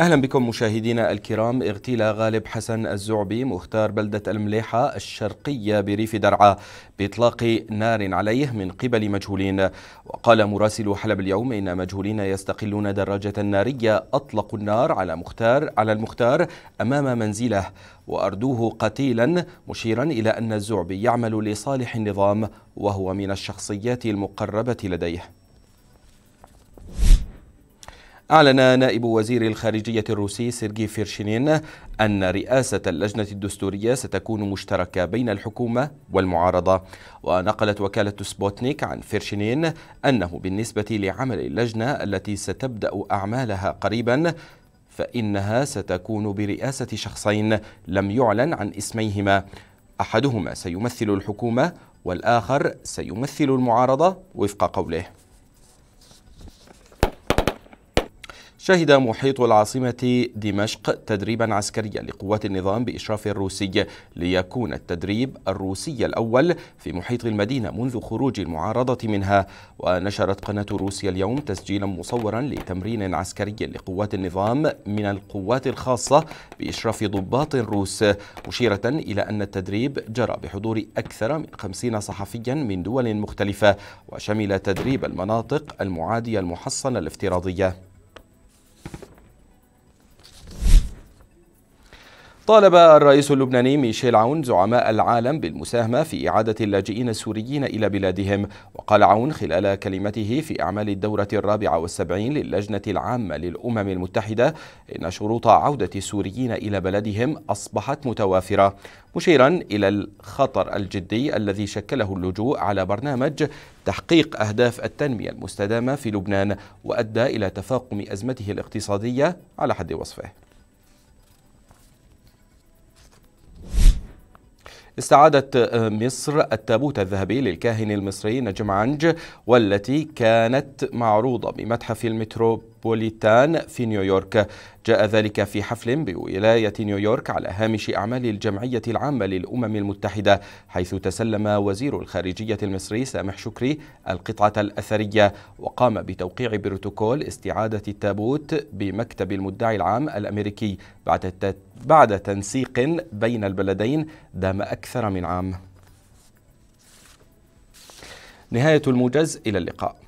أهلا بكم مشاهدينا الكرام اغتيل غالب حسن الزعبي مختار بلدة المليحة الشرقية بريف درعا بإطلاق نار عليه من قبل مجهولين وقال مراسل حلب اليوم إن مجهولين يستقلون دراجة نارية أطلقوا النار على مختار على المختار أمام منزله وأردوه قتيلا مشيرا إلى أن الزعبي يعمل لصالح النظام وهو من الشخصيات المقربة لديه أعلن نائب وزير الخارجية الروسي سيرجي فيرشينين أن رئاسة اللجنة الدستورية ستكون مشتركة بين الحكومة والمعارضة ونقلت وكالة سبوتنيك عن فيرشينين أنه بالنسبة لعمل اللجنة التي ستبدأ أعمالها قريبا فإنها ستكون برئاسة شخصين لم يعلن عن اسميهما أحدهما سيمثل الحكومة والآخر سيمثل المعارضة وفق قوله شهد محيط العاصمة دمشق تدريبا عسكريا لقوات النظام بإشراف الروسي ليكون التدريب الروسي الأول في محيط المدينة منذ خروج المعارضة منها ونشرت قناة روسيا اليوم تسجيلا مصورا لتمرين عسكري لقوات النظام من القوات الخاصة بإشراف ضباط روس مشيرة إلى أن التدريب جرى بحضور أكثر من خمسين صحفيا من دول مختلفة وشمل تدريب المناطق المعادية المحصنة الافتراضية طالب الرئيس اللبناني ميشيل عون زعماء العالم بالمساهمة في إعادة اللاجئين السوريين إلى بلادهم وقال عون خلال كلمته في أعمال الدورة الرابعة والسبعين للجنة العامة للأمم المتحدة إن شروط عودة السوريين إلى بلدهم أصبحت متوافرة مشيرا إلى الخطر الجدي الذي شكله اللجوء على برنامج تحقيق أهداف التنمية المستدامة في لبنان وأدى إلى تفاقم أزمته الاقتصادية على حد وصفه استعادت آه، مصر التابوت الذهبي للكاهن المصري نجم عنج والتي كانت معروضة بمتحف المترو ميتروبوليتان في نيويورك جاء ذلك في حفل بولاية نيويورك على هامش أعمال الجمعية العامة للأمم المتحدة حيث تسلم وزير الخارجية المصري سامح شكري القطعة الأثرية وقام بتوقيع بروتوكول استعادة التابوت بمكتب المدعي العام الأمريكي بعد بعد تنسيق بين البلدين دام أكثر من عام نهاية الموجز إلى اللقاء